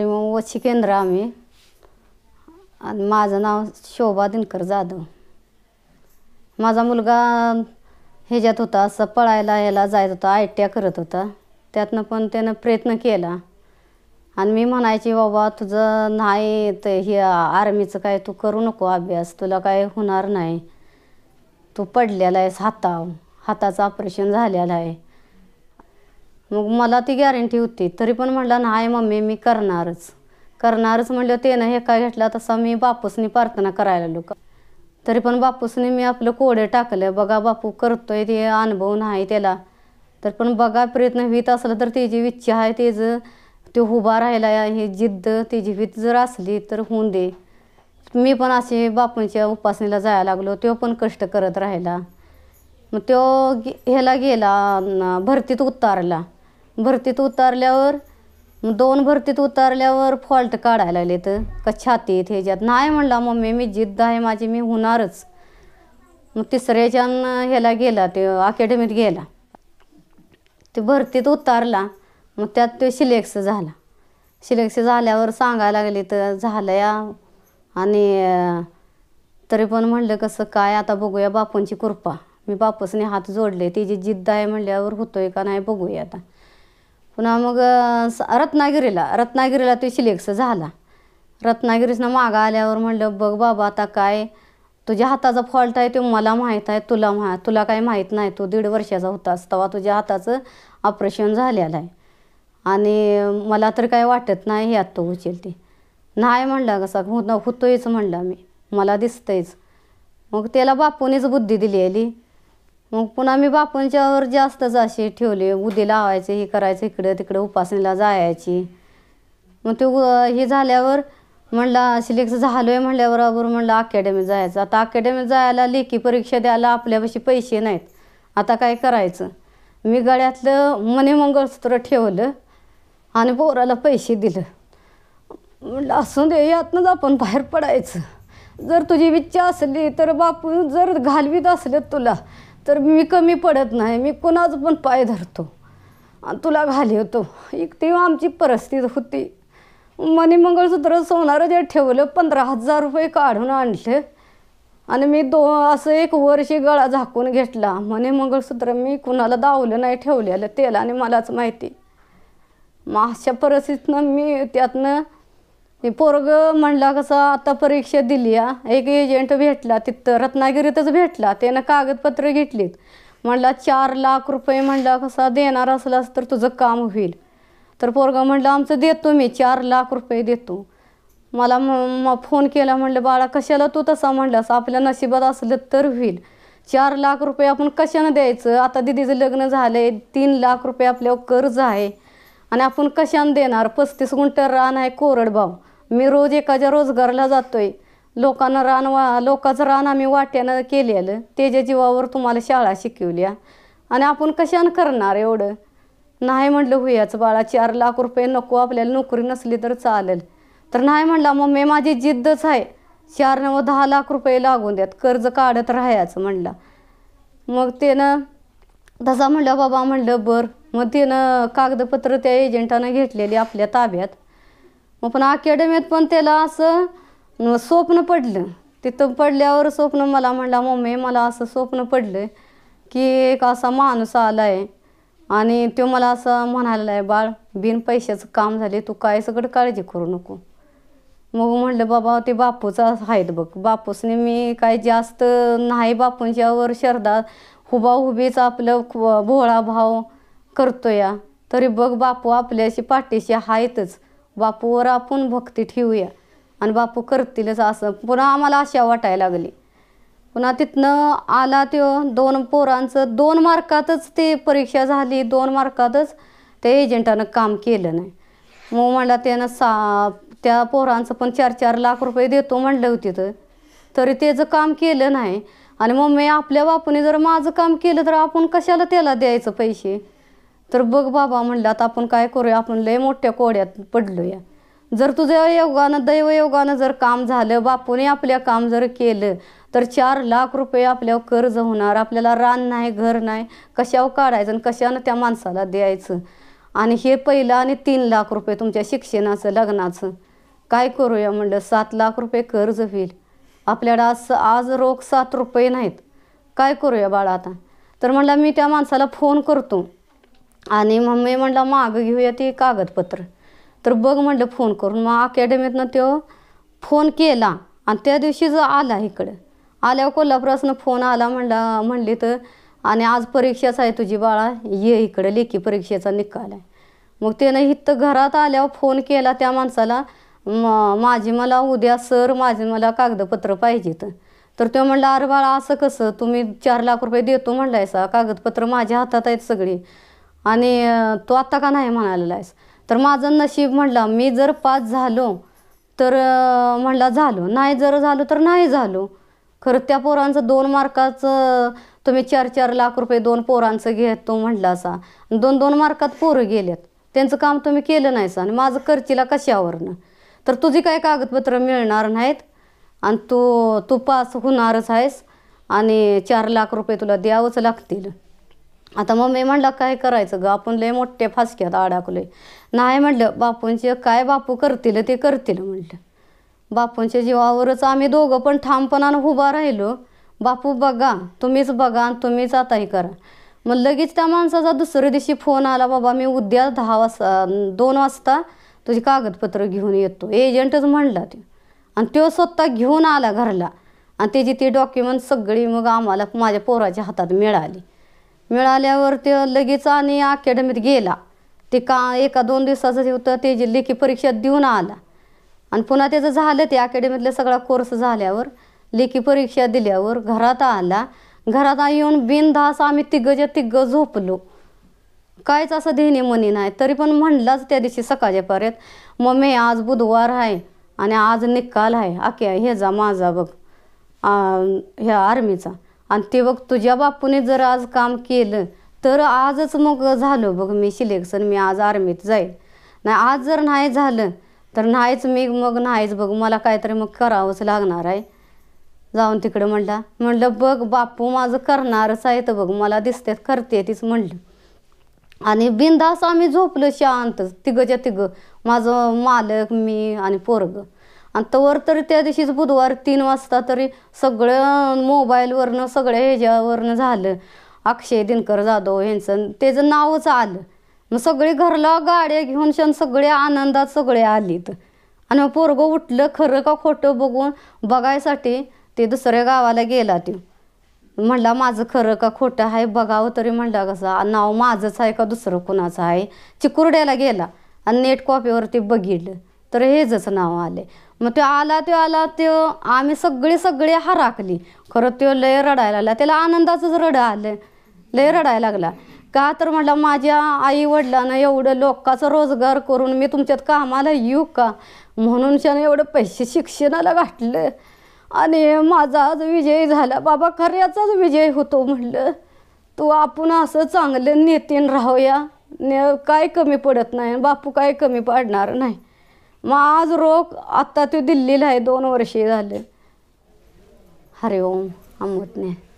मग वशी केंद्र आम्ही आणि माझं नाव शोभा दिनकर जाधव माझा मुलगा ह्याच्यात होता असं पळायला यायला जायत होता आयट्या करत होता त्यातनं पण त्यानं प्रयत्न केला आणि मी म्हणायची बाबा तुझं नाही ते हे आर्मीचं काय तू करू नको अभ्यास तुला काय होणार नाही तू पडलेला आहेस हाताव हाताचं ऑपरेशन झालेलं आहे मग मला ती गॅरंटी होती तरी पण म्हटलं नाही मम्मी मी करणारच करणारच म्हणलं त्यानं हे काय घेतला तसा मी बापूसनी प्रार्थना करायला लोक तरी पण बापूसनी मी आपलं कोडे टाकलं बघा बापू करतोय ते अनुभव नाही त्याला तर पण बघा प्रयत्न होत असलं तर त्याची विच्छा आहे ते जर ते उभा राहिला हे जिद्द तिची भीत जर असली तर होऊन दे मी पण असे बापूंच्या उपासनेला जायला लागलो तो पण कष्ट करत राहिला मग तो ह्याला गेला भरतीत उतारला भरतीत उतरल्यावर दोन भरतीत उतरल्यावर फॉल्ट काढायला लागले तर का छातीत ह्याच्यात नाही म्हणला मम्मी मी जिद्द आहे माझी मी होणारच मग तिसऱ्याच्या ह्याला गेला ते अकॅडमीत गेला ते भरतीत उतारला मग त्यात तो सिलेक्स झाला सिलेक्स झाल्यावर सांगायला लागले तर झालं या आणि तरी पण म्हणलं कसं काय आता बघूया बापूंची कृपा मी बापूसने हात जोडले जी जिद्द आहे म्हणल्यावर होतोय का नाही बघूया आता पुन्हा मग रत्नागिरीला रत्नागिरीला तो सिलेक्स झाला रत्नागिरीसनं मागं आल्यावर म्हणलं बघ बाबा आता काय तुझ्या हाताचा फॉल्ट आहे तो मला माहीत आहे तुला मा तुला काय माहीत नाही तू दीड वर्षाचा होतास तेव्हा तुझ्या हाताचं ऑपरेशन झालेलं आहे आणि मला तर काय वाटत नाही हे आत्ता उचल ते नाही म्हणलं कसा हो होतोयच म्हणलं मी मला दिसतंयच मग त्याला बापूनेच बुद्धी दिली आली मग पुन्हा मी बापूंच्यावर जास्तच असे ठेवले उदी लावायचे हे करायचं इकडं तिकडं उपासनेला जायची मग ते हे झाल्यावर म्हणला सिलेक्ट झालो आहे म्हणल्याबरोबर म्हणलं अकॅडमी जायचं आता अकॅडमीत जायला लेखी परीक्षा द्यायला आपल्यापाशी पैसे नाहीत आता काय करायचं मी गळ्यातलं मने मंगळसूत्र ठेवलं आणि पोराला पैसे दिलं म्हणलं असून दे यातनंच आपण बाहेर पडायचं जर तुझी इच्छा असली तर बापू जर घालवीत असलं तुला तर मी कमी पडत नाही मी कुणाचं पण पाय धरतो आणि तुला होतो एक ती आमची परिस्थिती होती मनी मंगळसूत्र सोनारं जे ठेवलं पंधरा हजार रुपये काढून आणले आणि मी दो असं एक वर्षी गळा झाकून घेतला मने मंगळसूत्र मी कुणाला दावलं नाही ठेवलेलं त्याला आणि मलाच माहिती मग अशा परिस्थितीनं मी त्यातनं पोरगं पोरग म्हणला कसं आता परीक्षा दिली या एक एजंट भेटला तिथं रत्नागिरीतच भेटला त्यानं कागदपत्र घेतलीत म्हणला चार लाख रुपये म्हणला कसा देणार असलास तर तुझं काम होईल तर पोरगं म्हणलं आमचं देतो मी चार लाख रुपये देतो मला म फोन केला म्हणलं बाळा कशाला तू तसा म्हणलास आपल्या नशिबात असलं तर होईल चार लाख रुपये आपण कशानं द्यायचं आता दिदीचं लग्न झालं आहे तीन लाख रुपये आपल्यावर कर्ज आहे आणि आपण कशानं देणार पस्तीस गुंठ रान आहे कोरडबाव मी रोज एकाच्या रोजगारला जातोय लोकांना रान वा लोकांचं रान आम्ही वाट्यानं केलेलं त्याच्या जीवावर तुम्हाला शाळा शिकवल्या आणि आपण कशानं करणार एवढं नाही म्हटलं हुयाचं बाळा चार लाख रुपये नको आपल्याला नोकरी नसली तर चालेल तर नाही म्हटलं मग मी माझी जिद्दच आहे चार नव दहा लाख रुपये लागून द्यात कर्ज काढत राहायचं म्हणला मग त्यानं तसा म्हणलं बाबा म्हणलं बरं मग त्यानं कागदपत्र त्या एजंटानं घेतलेली आपल्या ताब्यात मग पण अकॅडमीत पण त्याला असं स्वप्न पडलं तिथं पडल्यावर स्वप्न मला म्हणला मम्मी मला असं स्वप्न पडलं की एक असा माणूस आला आहे आणि तो मला असं म्हणाला आहे बाळ बिन पैशाचं काम झाले तू काय सगळं काळजी करू नको मग म्हटलं बाबा ते बापूचा आहेत बघ बापूसने मी काय जास्त नाही बापूंच्यावर शरदा हुबाहुबीच आपलं भोळा भाव करतो या तरी बघ बापू आपल्याशी पाठीशी आहेतच बापूवर आपण भक्ती ठेवूया आणि बापू करतीलच असं पुन्हा आम्हाला आशा वाटायला लागली पुन्हा तिथनं आला तो दोन पोरांचं दोन मार्कातच ते परीक्षा झाली दोन मार्कातच ते एजंटानं काम केलं नाही मग म्हणला त्यानं सा त्या पोरांचं पण चार चार लाख रुपये देतो म्हणलं होती तर तरी त्याचं काम केलं नाही आणि मम्मी आपल्या बापूने जर माझं काम केलं तर आपण कशाला त्याला द्यायचं पैसे तर बघ बाबा म्हणलं आता आपण काय करूया आपण लय मोठ्या कोड्यात पडलोया जर तुझ्या योगानं दैवयोगानं जर काम झालं बापूने आपलं काम जर केलं तर चार लाख रुपये आपल्यावर कर्ज होणार आपल्याला रान नाही घर नाही कशावर काढायचं आणि कशानं त्या माणसाला द्यायचं आणि हे पहिलं आणि तीन लाख रुपये तुमच्या शिक्षणाचं लग्नाचं काय करूया म्हणलं सात लाख रुपये कर्ज होईल आपल्याला आज आज रोख सात रुपये नाहीत काय करूया बाळा आता तर म्हणलं मी त्या माणसाला फोन करतो आणि मम्मी म्हटलं मागं घेऊया ती कागदपत्र तर बघ म्हटलं फोन करून मग अकॅडमीतनं तो फोन केला आणि त्या दिवशी जो आला इकडं आल्यावर कोल्हापुरासनं फोन आला म्हणला म्हणली तर आणि आज परीक्षाच आहे तुझी बाळा ये इकडे लेखी परीक्षेचा निकाल आहे मग त्यानं इथं घरात आल्यावर फोन केला त्या माणसाला म माझी मला उद्या सर माझे मला कागदपत्र पाहिजेत तर तो म्हणला अरे बाळा असं कसं तुम्ही चार लाख रुपये देतो म्हणलायसा कागदपत्र माझ्या हातात आहेत सगळी आणि तू आत्ता का नाही म्हणालेला आहेस तर माझं नशीब म्हटलं मी जर पास झालो तर म्हटलं झालो नाही जर झालो तर नाही झालो खरं त्या पोरांचं दोन मार्काचं तुम्ही चार चार लाख रुपये दोन पोरांचं घेतो तो म्हटला असा दोन दोन मार्कात पोरं गेलेत त्यांचं काम तुम्ही केलं नाही आणि माझं करचीला कशावरनं तर तुझी काय कागदपत्रं मिळणार नाहीत आणि तू तू पास होणारच आहेस आणि चार लाख रुपये तुला द्यावंच लागतील आता मम्मी म्हटलं काय करायचं ग आपण लय मोठे फासक्यात अडाकलोय नाही म्हटलं बापूंचे काय बापू करतील ते करतील म्हटलं बापूंच्या जीवावरच आम्ही दोघं पण ठामपणानं उभा राहिलो बापू बघा तुम्हीच बघा आणि तुम्हीच आता हे करा मग लगेच त्या माणसाचा दुसऱ्या दिवशी फोन आला बाबा मी उद्या दहा वाजता दोन वाजता तुझी कागदपत्र घेऊन येतो एजंटच म्हणला ते आणि तो स्वतः घेऊन आला घरला आणि त्याची ती डॉक्युमेंट सगळी मग आम्हाला माझ्या पोराच्या हातात मिळाली मिळाल्यावर ते लगेच आणि अकॅडमीत गेला ते का एका दोन दिवसाचं होतं जे लेखी परीक्षा देऊन आला आणि पुन्हा त्याचं झालं ते अकॅडमीतला सगळा कोर्स झाल्यावर लेखी परीक्षा दिल्यावर घरात आला घरात येऊन बिनधास आम्ही तिघंच्या तिघं झोपलो काहीच असं देणे म्हणी नाही तरी पण म्हणलाच त्या दिवशी सकाळच्या पर्यंत मम्मी आज बुधवार आहे आणि आज निकाल आहे हे जा माझा बघ ह्या आर्मीचा आणि ते बघ तुझ्या बापूने जर आज काम केलं तर आजच मग झालं बघ मी सिलेक्शन मी आज आर्मीत जाईल नाही आज जर नाही झालं तर नाहीच मी मग नाहीच बघ मला काहीतरी मग करावंच लागणार आहे जाऊन तिकडं म्हटलं म्हणलं बघ बापू माझं करणारच आहे तर बघ मला दिसते करते तीच म्हटलं आणि बिंदास आम्ही झोपलो शांत तिघंच्या तिघं माझं मालक मी आणि पोरगं आणि तवर तरी त्या दिवशीच बुधवार तीन वाजता तरी सगळं मोबाईलवरनं सगळ्या ह्याच्यावरनं झालं अक्षय दिनकर जाधव ह्यांचं त्याचं नावच आलं मग सगळे घरला गाड्या घेऊन छान सगळे आनंदात सगळे आलीत आणि मग पोरगं उठलं खरं का खोटं बघून बघायसाठी ते दुसऱ्या गावाला गेला ते म्हणला माझं खरं का खोटं आहे बघावं तरी म्हणला कसं नाव माझंच आहे का दुसरं कुणाचं आहे चिकुर्ड्याला गेला आणि नेट कॉपीवरती बघितलं तर हेच नाव आले मग तो आला तो आला तो आम्ही सगळे सगळे राखली खरं तो लय रडायला लागला त्याला आनंदाचंच रड आलं लय रडायला लागला का तर म्हटलं माझ्या आई वडिलांना एवढं लोकांचा रोजगार करून मी तुमच्यात कामाला येऊ का म्हणून त्यानं एवढं पैसे शिक्षणाला घातलं आणि माझा आज विजय झाला बाबा खऱ्याचाच विजय होतो म्हटलं तू आपण असं चांगलं नेतेन राहूया ने काय कमी पडत नाही बापू काय कमी पडणार नाही मग आज रोग आत्ता तो दिल्लीला आहे दोन वर्षे झाले हरिओम अमृतने